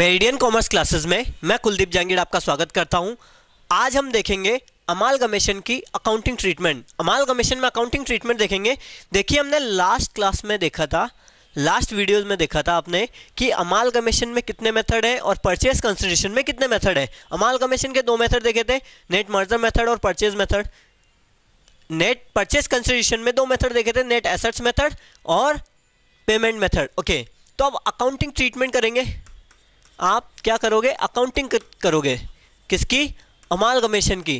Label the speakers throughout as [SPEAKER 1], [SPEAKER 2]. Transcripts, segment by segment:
[SPEAKER 1] Meridian commerce classes में मैं कुलदीप जांगीर आपका स्वागत करता हूं आज हम देखेंगे अमाल कमीशन की अकाउंटिंग ट्रीटमेंट अमाल कमीशन में अकाउंटिंग ट्रीटमेंट देखेंगे देखिए हमने लास्ट क्लास में देखा था लास्ट वीडियोस में देखा था आपने कि अमाल कमीशन में कितने मेथड है और परचेज कंसिडरेशन में कितने मेथड है अमाल कमीशन के दो मेथड देखे थे नेट मर्जर मेथड और purchase method net purchase consideration में दो मेथड देखे थे नेट एसेट्स मेथड और पेमेंट मेथड ओके तो अब अकाउंटिंग ट्रीटमेंट करेंगे आप क्या करोगे अकाउंटिंग करोगे किसकी अमाल कमीशन की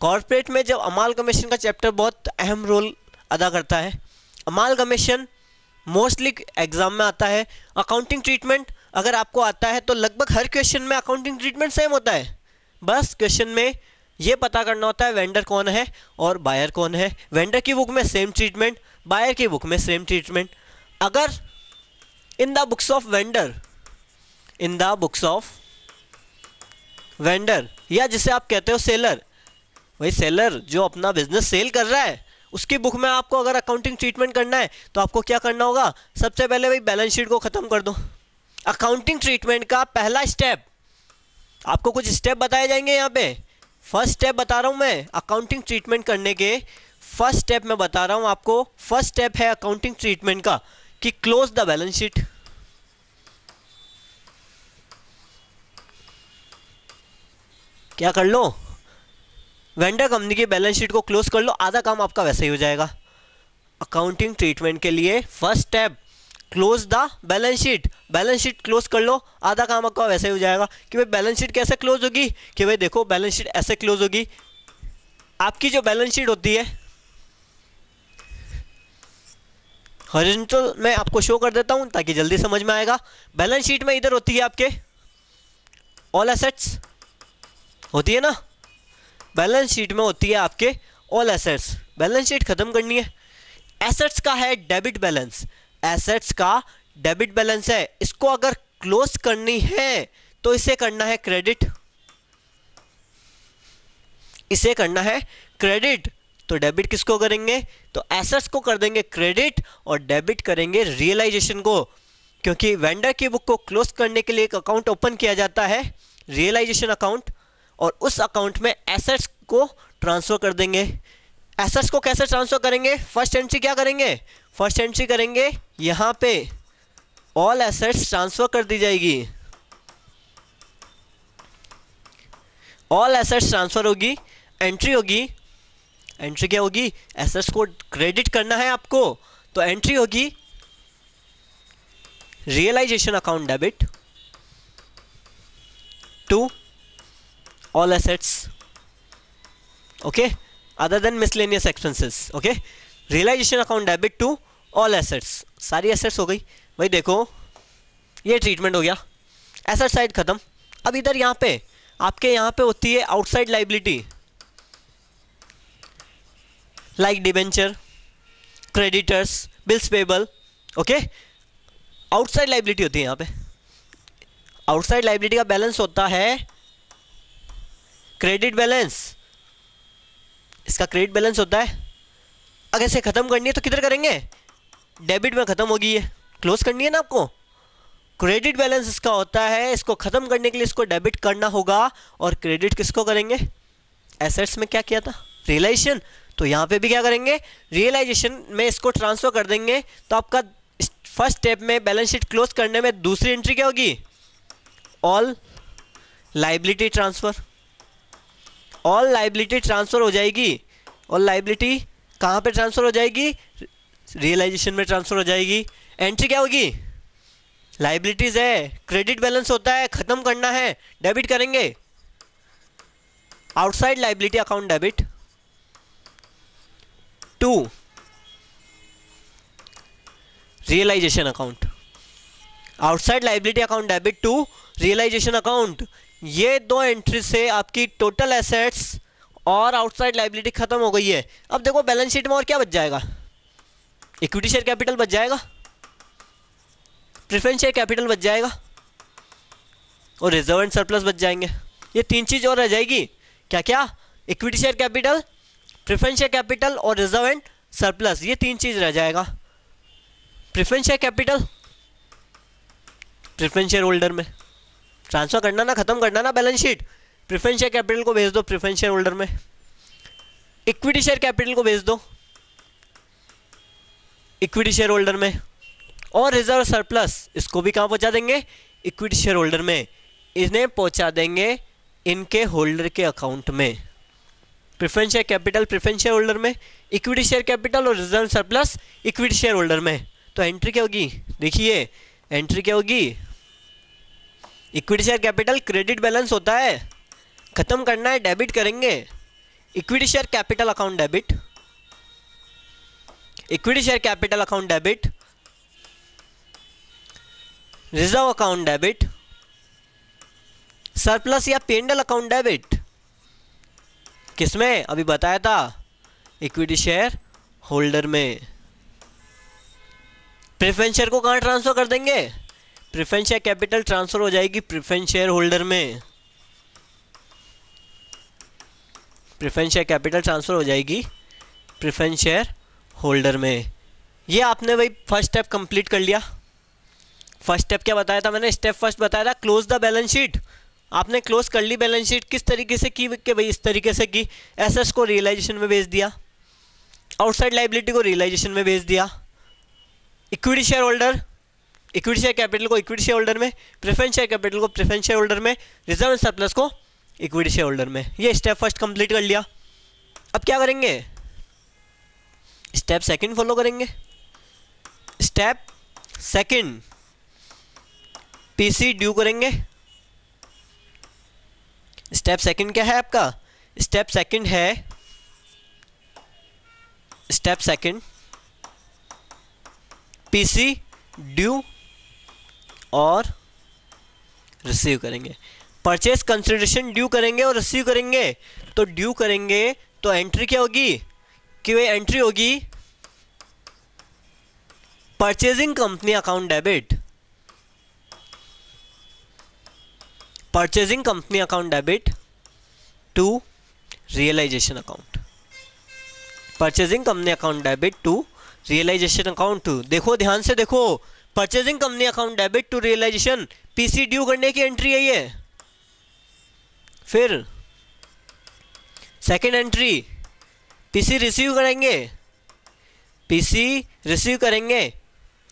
[SPEAKER 1] कॉरपोरेट में जब अमाल कमीशन का चैप्टर बहुत अहम रोल अदा करता है अमाल कमीशन मोस्टली एग्ज़ाम में आता है अकाउंटिंग ट्रीटमेंट अगर आपको आता है तो लगभग हर क्वेश्चन में अकाउंटिंग ट्रीटमेंट सेम होता है बस क्वेश्चन में ये पता करना होता है वेंडर कौन है और बायर कौन है वेंडर की बुक में सेम ट्रीटमेंट बायर की बुक में सेम ट्रीटमेंट अगर in the books of vendor in the books of vendor या जिसे आप कहते हो सेलर वही सेलर जो अपना बिजनेस सेल कर रहा है उसकी बुक में आपको अगर अकाउंटिंग ट्रीटमेंट करना है तो आपको क्या करना होगा सबसे पहले भाई बैलेंस शीट को ख़त्म कर दो अकाउंटिंग ट्रीटमेंट का पहला स्टेप आपको कुछ स्टेप बताए जाएंगे यहाँ पे फर्स्ट स्टेप बता रहा हूँ मैं अकाउंटिंग ट्रीटमेंट करने के फर्स्ट स्टेप मैं बता रहा हूँ आपको फर्स्ट स्टेप है अकाउंटिंग ट्रीटमेंट का कि क्लोज द बैलेंस शीट क्या कर लो वेंडर कंपनी की बैलेंस शीट को क्लोज कर लो आधा काम आपका वैसे ही हो जाएगा अकाउंटिंग ट्रीटमेंट के लिए first step close the balance sheet balance sheet close कर लो आधा काम आपका वैसे ही हो जाएगा कि भाई बैलेंस शीट कैसे क्लोज होगी कि भाई देखो बैलेंस शीट ऐसे क्लोज होगी आपकी जो बैलेंस शीट होती है हॉरिजॉन्टल मैं आपको शो कर देता हूँ ताकि जल्दी समझ में आएगा बैलेंस शीट में इधर होती है आपके ऑल एसेट्स होती है ना बैलेंस शीट में होती है आपके ऑल एसेट्स बैलेंस शीट ख़त्म करनी है एसेट्स का है डेबिट बैलेंस एसेट्स का डेबिट बैलेंस है इसको अगर क्लोज करनी है तो इसे करना है क्रेडिट इसे करना है क्रेडिट तो डेबिट किसको करेंगे तो एसेट्स को कर देंगे क्रेडिट और डेबिट करेंगे रियलाइजेशन को क्योंकि वेंडर की बुक को क्लोज करने के लिए एक अकाउंट ओपन किया जाता है रियलाइजेशन अकाउंट और उस अकाउंट में एसेट्स को ट्रांसफ़र कर देंगे एसेट्स को कैसे ट्रांसफ़र करेंगे फर्स्ट एंट्री क्या करेंगे फर्स्ट एंट्री करेंगे यहाँ पे ऑल एसेट्स ट्रांसफ़र कर दी जाएगी ऑल एसेट्स ट्रांसफ़र होगी एंट्री होगी एंट्री क्या होगी एसेट्स को क्रेडिट करना है आपको तो एंट्री होगी realisation account debit to all assets okay other than miscellaneous expenses okay realization account debit to all assets सारी assets हो गई भाई देखो ये treatment हो गया एसेट साइड ख़त्म अब इधर यहाँ पे आपके यहाँ पे होती है outside liability like debenture creditors bills payable okay outside liability होती है यहाँ पे आउटसाइड लाइबिलिटी का बैलेंस होता है क्रेडिट बैलेंस इसका क्रेडिट बैलेंस होता है अगर इसे ख़त्म करनी है तो किधर करेंगे डेबिट में ख़त्म होगी ये क्लोज करनी है ना आपको क्रेडिट बैलेंस इसका होता है इसको ख़त्म करने के लिए इसको डेबिट करना होगा और क्रेडिट किसको करेंगे एसेट्स में क्या किया था रियलाइजेशन तो यहाँ पे भी क्या करेंगे रियलाइजेशन में इसको ट्रांसफ़र कर देंगे तो आपका फर्स्ट स्टेप में बैलेंस शीट क्लोज करने में दूसरी एंट्री क्या होगी all liability transfer all liability transfer हो जाएगी ऑल लाइबिलिटी कहाँ पे ट्रांसफ़र हो जाएगी रियलाइजेशन में ट्रांसफ़र हो जाएगी एंट्री क्या होगी लाइबिलिटीज़ है क्रेडिट बैलेंस होता है ख़त्म करना है डेबिट करेंगे outside liability account debit to realisation account outside liability account debit to realisation account ये दो एंट्री से आपकी टोटल एसेट्स और आउटसाइड लाइबिलिटी खत्म हो गई है अब देखो बैलेंस शीट में और क्या बच जाएगा इक्विटी शेयर कैपिटल बच जाएगा प्रिफरेंस शेयर कैपिटल बच जाएगा और रिजर्व एंड सरप्लस बच जाएंगे ये तीन चीज़ और रह जाएगी क्या क्या equity share capital preference share capital और रिजर्व एंड सरप्लस ये तीन चीज़ रह जाएगा preference share capital preference share holder में ट्रांसफर करना ना खत्म करना ना balance sheet preference share capital को भेज दो प्रिफरेंस शेयर होल्डर में इक्विटी शेयर कैपिटल को भेज दो इक्विटी शेयर होल्डर में और रिजर्व सरप्लस इसको भी कहाँ पहुँचा देंगे इक्विटी शेयर होल्डर में इन्हें पहुँचा देंगे इनके होल्डर के अकाउंट में preference share capital preference share holder में इक्विटी शेयर कैपिटल और reserve surplus equity share holder में तो एंट्री क्या होगी देखिए एंट्री क्या होगी equity share capital credit balance होता है खत्म करना है डेबिट करेंगे equity share capital account debit equity share capital account debit reserve account debit surplus या पेंडल अकाउंट डेबिट किसमें अभी बताया था इक्विटी शेयर होल्डर में प्रेफरेंस शेयर को कहाँ ट्रांसफर कर देंगे प्रिफेंस या कैपिटल ट्रांसफर हो जाएगी प्रिफेंस शेयर होल्डर में प्रिफेंस या कैपिटल ट्रांसफर हो जाएगी प्रिफेंस शेयर होल्डर में ये आपने भाई फर्स्ट स्टेप कंप्लीट कर लिया फर्स्ट स्टेप क्या बताया था मैंने स्टेप फर्स्ट बताया था क्लोज द बैलेंस शीट आपने क्लोज कर ली बैलेंस शीट किस तरीके से की कि भाई इस तरीके से की एसेट्स को रियलाइजेशन में भेज दिया आउटसाइड लाइबिलिटी को रियलाइजेशन में भेज दिया equity share holder equity share capital को इक्विटी शेयर होल्डर में प्रेफरेंस शेयर कैपिटल को प्रेफरेंस शेयर होल्डर में रिजर्व एंड सरप्लस को इक्विटी शेयर होल्डर में ये स्टेप फर्स्ट कंप्लीट कर लिया अब क्या करेंगे स्टेप सेकंड फॉलो करेंगे स्टेप सेकंड पीसी ड्यू करेंगे स्टेप सेकंड क्या है आपका स्टेप सेकंड है स्टेप सेकंड पीसी ड्यू और रिसीव करेंगे परचेस कंसिडरेशन ड्यू करेंगे और रिसीव करेंगे तो ड्यू करेंगे तो एंट्री क्या होगी कि वे एंट्री होगी purchasing company account debit purchasing company account debit to realisation account purchasing company account debit to realisation account देखो ध्यान से देखो purchasing company account debit to realisation PC due करने की एंट्री है ये फिर सेकेंड एंट्री पीसी रिसीव करेंगे पीसी रिसीव करेंगे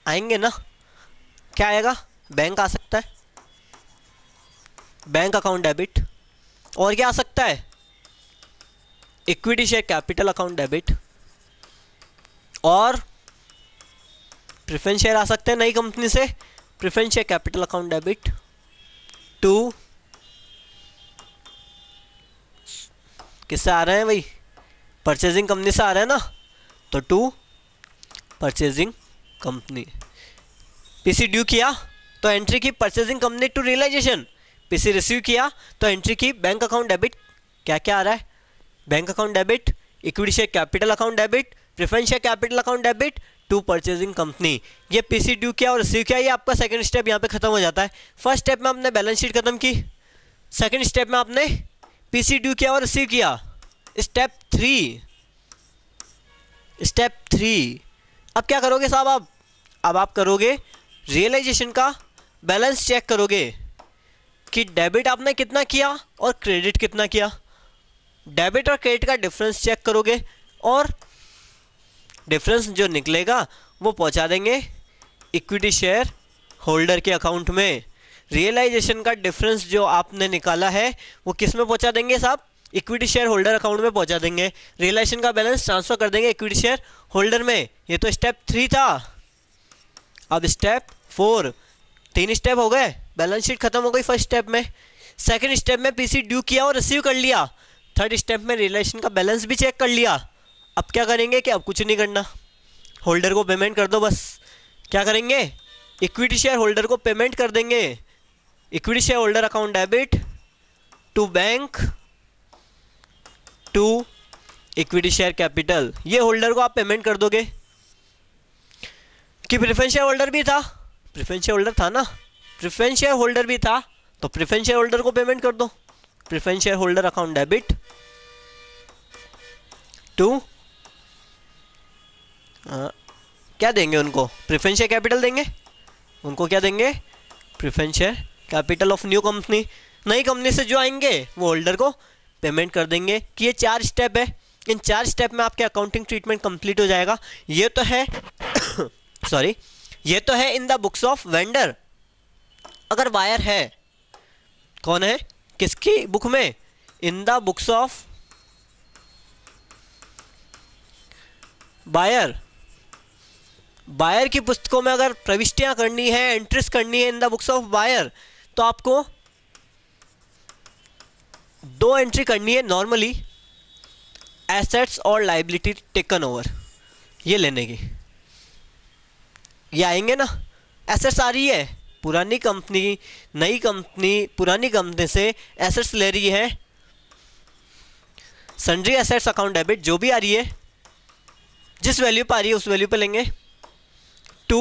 [SPEAKER 1] आएंगे ना क्या आएगा बैंक आ सकता है बैंक अकाउंट डेबिट और क्या आ सकता है equity share capital account debit और प्रिफरेंस शेयर आ सकते हैं नई कंपनी से preference share capital account debit to किससे आ रहे हैं भाई परचेजिंग कंपनी से आ रहे हैं ना तो to purchasing company PC due किया तो एंट्री की purchasing company to realisation PC receive किया तो एंट्री की बैंक अकाउंट डेबिट क्या क्या आ रहा है bank account debit equity share capital account debit preference share capital account debit to purchasing company ये पीसी ड्यू किया और रिसीव किया ये आपका सेकंड स्टेप यहाँ पे खत्म हो जाता है फर्स्ट स्टेप में आपने बैलेंस शीट खत्म की सेकंड स्टेप में आपने पीसी ड्यू किया और रिसीव किया स्टेप थ्री स्टेप थ्री अब क्या करोगे साहब आप अब आप करोगे रियलाइजेशन का बैलेंस चेक करोगे कि डेबिट आपने कितना किया और क्रेडिट कितना किया डेबिट और क्रेडिट का डिफरेंस चेक करोगे और डिफरेंस जो निकलेगा वो पहुंचा देंगे इक्विटी शेयर होल्डर के अकाउंट में रियलाइजेशन का डिफरेंस जो आपने निकाला है वो किस में पहुंचा देंगे साहब इक्विटी शेयर होल्डर अकाउंट में पहुंचा देंगे रियलाइजेशन का बैलेंस ट्रांसफर कर देंगे इक्विटी शेयर होल्डर में ये तो स्टेप थ्री था अब स्टेप फोर तीन स्टेप हो गए बैलेंस शीट खत्म हो गई फर्स्ट स्टेप में सेकेंड स्टेप में पीसी ड्यू किया और रिसीव कर लिया थर्ड स्टेप में रिलेशन का बैलेंस भी चेक कर लिया अब क्या करेंगे कि अब कुछ नहीं करना होल्डर को पेमेंट कर दो बस क्या करेंगे इक्विटी शेयर होल्डर को पेमेंट कर देंगे equity share holder account debit to bank to equity share capital ये होल्डर को आप पेमेंट कर दोगे कि प्रिफरेंस शेयर होल्डर भी था प्रिफरेंस शेयर होल्डर था ना प्रिफरेंस शेयर होल्डर भी था तो प्रिफरेंस शेयर होल्डर को पेमेंट कर दो preference share holder account debit to हाँ। क्या देंगे उनको प्रिफरेंस शेयर कैपिटल देंगे उनको क्या देंगे preference share capital of new company नई कंपनी से जो आएंगे वो होल्डर को पेमेंट कर देंगे कि ये चार स्टेप है इन चार स्टेप में आपके अकाउंटिंग ट्रीटमेंट कंप्लीट हो जाएगा ये तो है सॉरी ये तो है in the books of vendor अगर वायर है कौन है किसकी बुक में in the books of buyer buyer की पुस्तकों में अगर प्रविष्टियां करनी है एंट्रीज करनी है in the books of buyer तो आपको दो एंट्री करनी है नॉर्मली एसेट्स और लाइबिलिटी टेकन ओवर ये लेने की ये आएंगे ना एसेट्स आ रही है पुरानी कंपनी नई कंपनी पुरानी कंपनी से एसेट्स ले रही है सन्ड्री एसेट्स अकाउंट डेबिट जो भी आ रही है जिस वैल्यू पर आ रही है उस वैल्यू पर लेंगे to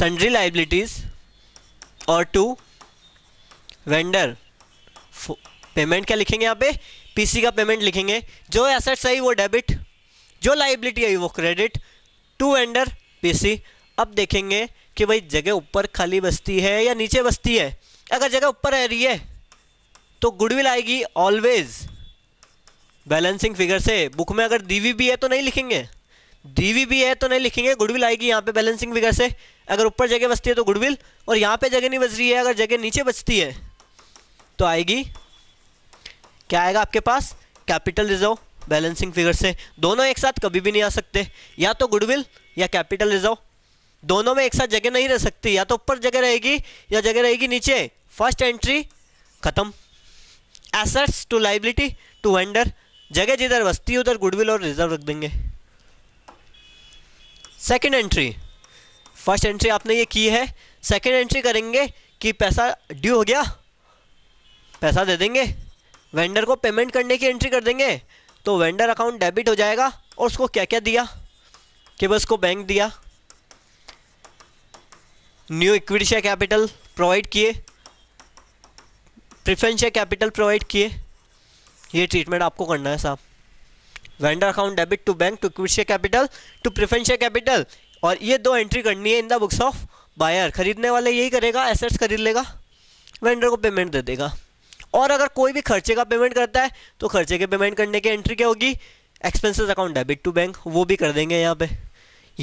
[SPEAKER 1] sundry liabilities और टू वेंडर पेमेंट क्या लिखेंगे यहाँ पे पीसी का पेमेंट लिखेंगे जो एसेट्स आई वो डेबिट जो लाइबिलिटी आई वो क्रेडिट टू वेंडर पीसी अब देखेंगे कि भाई जगह ऊपर खाली बस्ती है या नीचे बस्ती है अगर जगह ऊपर रह रही है तो गुडविल आएगी ऑलवेज बैलेंसिंग फिगर से बुक में अगर दीवी भी है तो नहीं लिखेंगे डीवी भी है तो नहीं लिखेंगे गुडविल आएगी यहाँ पे बैलेंसिंग फिगर से अगर ऊपर जगह बचती है तो गुडविल और यहाँ पे जगह नहीं बच रही है अगर जगह नीचे बचती है तो आएगी क्या आएगा आपके पास कैपिटल रिजर्व बैलेंसिंग फिगर से दोनों एक साथ कभी भी नहीं आ सकते या तो गुडविल या कैपिटल रिजर्व दोनों में एक साथ जगह नहीं रह सकती या तो ऊपर जगह रहेगी या जगह रहेगी नीचे फर्स्ट एंट्री खत्म assets to liability to vendor जगह जिधर बसती है उधर गुडविल और रिजर्व रख देंगे सेकेंड एंट्री फर्स्ट एंट्री आपने ये की है सेकेंड एंट्री करेंगे कि पैसा ड्यू हो गया पैसा दे देंगे वेंडर को पेमेंट करने की एंट्री कर देंगे तो वेंडर अकाउंट डेबिट हो जाएगा और उसको क्या क्या दिया कि बस को बैंक दिया new equity share capital provide किए प्रिफेंस शेयर कैपिटल प्रोवाइड किए ये ट्रीटमेंट आपको करना है साहब vendor account debit to bank to equity share capital to preference share capital और ये दो एंट्री करनी है in the books of buyer खरीदने वाले यही करेगा एसेट्स खरीद लेगा वेंडर को पेमेंट दे देगा और अगर कोई भी खर्चे का पेमेंट करता है तो खर्चे के पेमेंट करने की एंट्री क्या होगी expenses account debit to bank वो भी कर देंगे यहाँ पे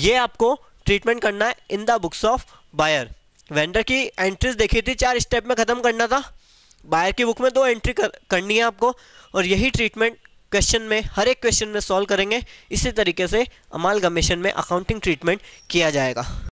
[SPEAKER 1] ये आपको ट्रीटमेंट करना है in the books of buyer vendor की एंट्रीज देखी थी चार स्टेप में ख़त्म करना था बायर की बुक में दो एंट्री कर, करनी है आपको और यही ट्रीटमेंट क्वेश्चन में हर एक क्वेश्चन में सॉल्व करेंगे इसी तरीके से अमाल गमेशन में अकाउंटिंग ट्रीटमेंट किया जाएगा